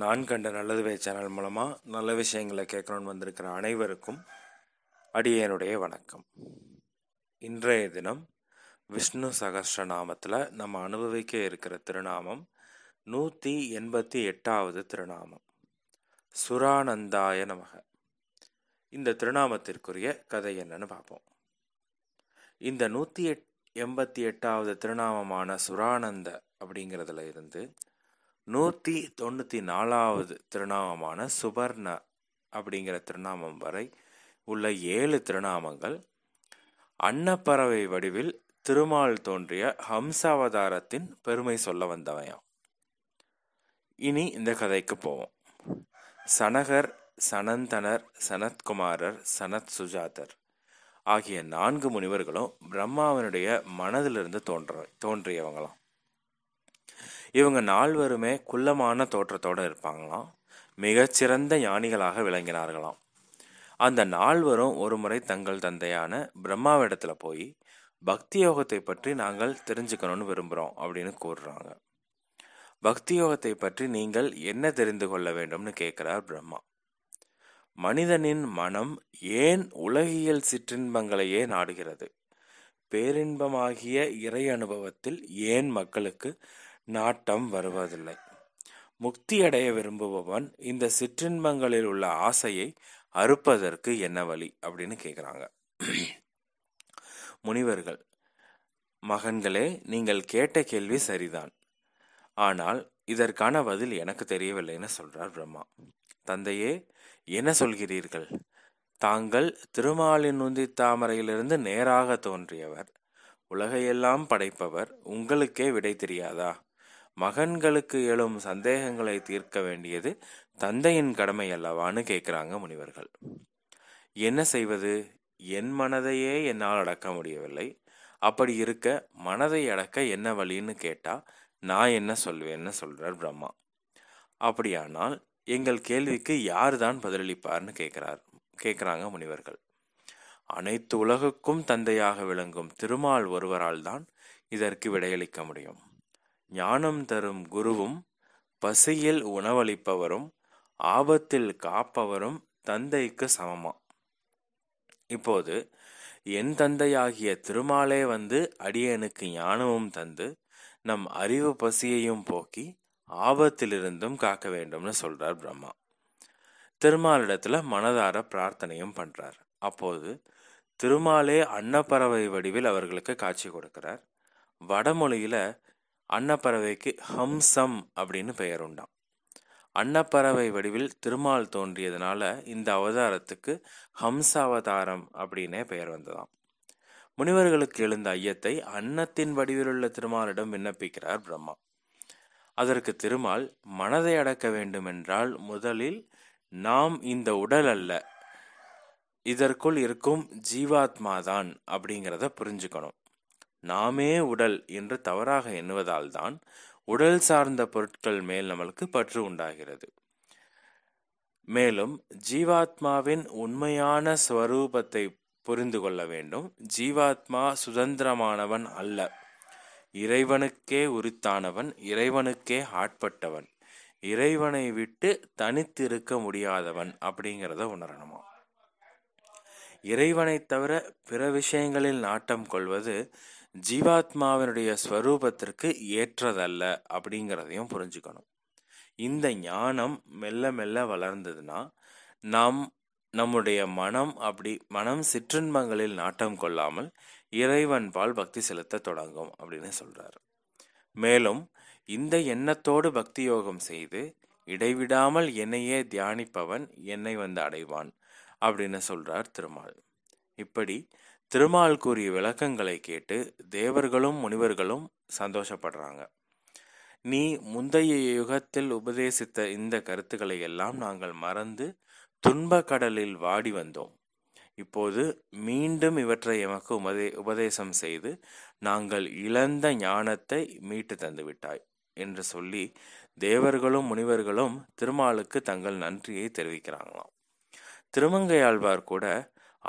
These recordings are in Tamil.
நான் கண்ட நல்லதுவே சேனல் மூலமாக நல்ல விஷயங்களை கேட்கணும்னு வந்திருக்கிற அனைவருக்கும் அடியனுடைய வணக்கம் இன்றைய தினம் விஷ்ணு சகஸ்ர நாமத்தில் நம்ம அனுபவிக்க இருக்கிற திருநாமம் நூற்றி எண்பத்தி எட்டாவது திருநாமம் சுரானந்தாய நமக இந்த திருநாமத்திற்குரிய கதை என்னன்னு பார்ப்போம் இந்த நூற்றி எட் எண்பத்தி எட்டாவது திருநாமமான சுரானந்த அப்படிங்கிறதுல இருந்து நூற்றி தொண்ணூற்றி நாலாவது திருநாமமான சுபர்ண அப்படிங்கிற திருநாமம் வரை உள்ள ஏழு திருநாமங்கள் அன்னப்பறவை வடிவில் திருமால் தோன்றிய ஹம்சாவதாரத்தின் பெருமை சொல்ல வந்தவையாம் இனி இந்த கதைக்கு போவோம் சனகர் சனந்தனர் சனத்குமாரர் சனத் சுஜாதர் ஆகிய நான்கு முனிவர்களும் பிரம்மாவனுடைய மனதிலிருந்து தோன்ற தோன்றியவங்களாம் இவங்க நால்வருமே குள்ளமான தோற்றத்தோடு இருப்பாங்களாம் மிகச்சிறந்த ஞானிகளாக விளங்கினார்களாம் அந்த நால்வரும் ஒருமுறை தங்கள் தந்தையான பிரம்மாவிடத்தில் போய் பக்தி யோகத்தை பற்றி நாங்கள் தெரிஞ்சுக்கணும்னு விரும்புகிறோம் அப்படின்னு கூறுறாங்க பக்தி யோகத்தை பற்றி நீங்கள் என்ன தெரிந்து கொள்ள வேண்டும்னு கேட்குறார் பிரம்மா மனிதனின் மனம் ஏன் உலகியல் சிற்றின்பங்களையே நாடுகிறது பேரின்பமாகிய இறை அனுபவத்தில் ஏன் மக்களுக்கு நாட்டம் வருவதில்லை முக்தியடைய விரும்புபவன் இந்த சிற்றின்பங்களில் உள்ள ஆசையை அறுப்பதற்கு என்ன வழி அப்படின்னு கேட்குறாங்க முனிவர்கள் மகன்களே நீங்கள் கேட்ட கேள்வி சரிதான் ஆனால் இதற்கான பதில் எனக்கு தெரியவில்லைன்னு சொல்றார் பிரம்மா தந்தையே என்ன சொல்கிறீர்கள் தாங்கள் திருமாலின் உந்தி தாமரையிலிருந்து நேராக தோன்றியவர் உலகையெல்லாம் படைப்பவர் உங்களுக்கே விடை தெரியாதா மகன்களுக்கு எழும் சந்தேகங்களை தீர்க்க வேண்டியது தந்தையின் கடமை அல்லவான்னு கேட்குறாங்க முனிவர்கள் என்ன செய்வது என் மனதையே என்னால் அடக்க முடியவில்லை அப்படி இருக்க மனதை அடக்க என்ன வழின்னு கேட்டால் நான் என்ன சொல்வேன்னு சொல்கிறார் பிரம்மா அப்படியானால் எங்கள் கேள்விக்கு யார் தான் பதிலளிப்பார்னு கேட்குறார் கேட்குறாங்க முனிவர்கள் அனைத்து உலகுக்கும் தந்தையாக விளங்கும் திருமால் ஒருவரால் தான் இதற்கு விடையளிக்க முடியும் ஞானம் தரும் குருவும் பசியில் உணவளிப்பவரும் ஆபத்தில் காப்பவரும் தந்தைக்கு சமமா இப்போது என் தந்தையாகிய திருமாலே வந்து அடியனுக்கு ஞானமும் தந்து நம் அறிவு பசியையும் போக்கி ஆபத்திலிருந்தும் காக்க வேண்டும்னு சொல்றார் பிரம்மா திருமாலிடத்துல மனதார பிரார்த்தனையும் பண்றார் அப்போது திருமாலே அன்னப்பறவை வடிவில் அவர்களுக்கு காட்சி கொடுக்கிறார் வடமொழியில அன்னப்பறவைக்கு ஹம்சம் அப்படின்னு பெயர் உண்டாம் அன்னப்பறவை வடிவில் திருமால் தோன்றியதுனால இந்த அவதாரத்துக்கு ஹம்சாவதாரம் அப்படின்னே பெயர் வந்ததாம் முனிவர்களுக்கு எழுந்த ஐயத்தை அன்னத்தின் வடிவிலுள்ள திருமாலிடம் விண்ணப்பிக்கிறார் பிரம்மா அதற்கு திருமால் மனதை அடக்க வேண்டும் என்றால் முதலில் நாம் இந்த உடல் அல்ல இதற்குள் இருக்கும் ஜீவாத்மா தான் அப்படிங்கிறத புரிஞ்சுக்கணும் நாமே உடல் என்று தவறாக எண்ணுவதால் தான் உடல் சார்ந்த பொருட்கள் மேல் நம்மளுக்கு பற்று உண்டாகிறது மேலும் ஜீவாத்மாவின் உண்மையான ஸ்வரூபத்தை புரிந்து கொள்ள வேண்டும் ஜீவாத்மா சுதந்திரமானவன் அல்ல இறைவனுக்கே உரித்தானவன் இறைவனுக்கே ஆட்பட்டவன் இறைவனை விட்டு தனித்திருக்க முடியாதவன் அப்படிங்கிறத உணரணுமா இறைவனை தவிர பிற விஷயங்களில் நாட்டம் கொள்வது ஜீவாத்மாவினுடைய ஸ்வரூபத்திற்கு ஏற்றதல்ல அப்படிங்கிறதையும் புரிஞ்சுக்கணும் இந்த ஞானம் மெல்ல மெல்ல வளர்ந்ததுன்னா நாம் நம்முடைய மனம் அப்படி மனம் சிற்றின்பங்களில் நாட்டம் கொள்ளாமல் இறைவன் பால் பக்தி செலுத்த தொடங்கும் அப்படின்னு சொல்றார் மேலும் இந்த எண்ணத்தோடு பக்தி யோகம் செய்து இடைவிடாமல் என்னையே தியானிப்பவன் என்னை வந்து அடைவான் அப்படின்னு சொல்றார் திருமால் இப்படி திருமால் கூறிய விளக்கங்களை கேட்டு தேவர்களும் முனிவர்களும் சந்தோஷப்படுறாங்க நீ முந்தைய யுகத்தில் உபதேசித்த இந்த கருத்துக்களை எல்லாம் நாங்கள் மறந்து துன்ப கடலில் வாடி வந்தோம் இப்போது மீண்டும் இவற்றை எமக்கு உபதே உபதேசம் செய்து நாங்கள் இழந்த ஞானத்தை மீட்டு தந்துவிட்டாய் என்று சொல்லி தேவர்களும் முனிவர்களும் திருமாலுக்கு தங்கள் நன்றியை தெரிவிக்கிறாங்களாம் திருமங்கையாழ்வார் கூட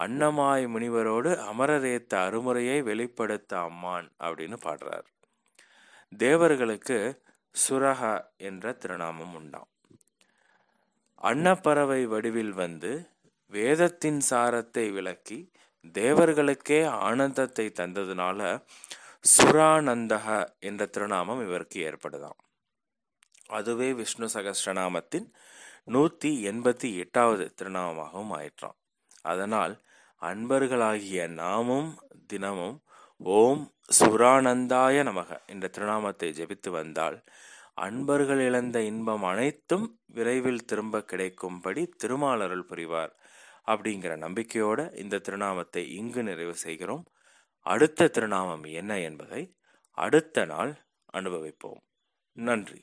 அன்னமாய் முனிவரோடு அமரரேத்த அருமுறையை வெளிப்படுத்த அம்மான் அப்படின்னு பாடுறார் தேவர்களுக்கு சுரக என்ற திருநாமம் உண்டாம் அன்னப்பறவை வடிவில் வந்து வேதத்தின் சாரத்தை விளக்கி தேவர்களுக்கே ஆனந்தத்தை தந்ததுனால சுரானந்தக என்ற திருநாமம் இவருக்கு ஏற்படுதாம் அதுவே விஷ்ணு சகஸ்ரநாமத்தின் நூற்றி எண்பத்தி எட்டாவது திருநாமமாகவும் ஆயிற்றான் அதனால் அன்பர்களாகிய நாமும் தினமும் ஓம் சுரானந்தாய நமக என்ற திருநாமத்தை ஜெபித்து வந்தால் அன்பர்கள் இழந்த இன்பம் அனைத்தும் விரைவில் திரும்ப கிடைக்கும்படி திருமாலருள் புரிவார் அப்படிங்கிற நம்பிக்கையோட இந்த திருநாமத்தை இங்கு நிறைவு செய்கிறோம் அடுத்த திருநாமம் என்ன என்பதை அடுத்த நாள் அனுபவிப்போம் நன்றி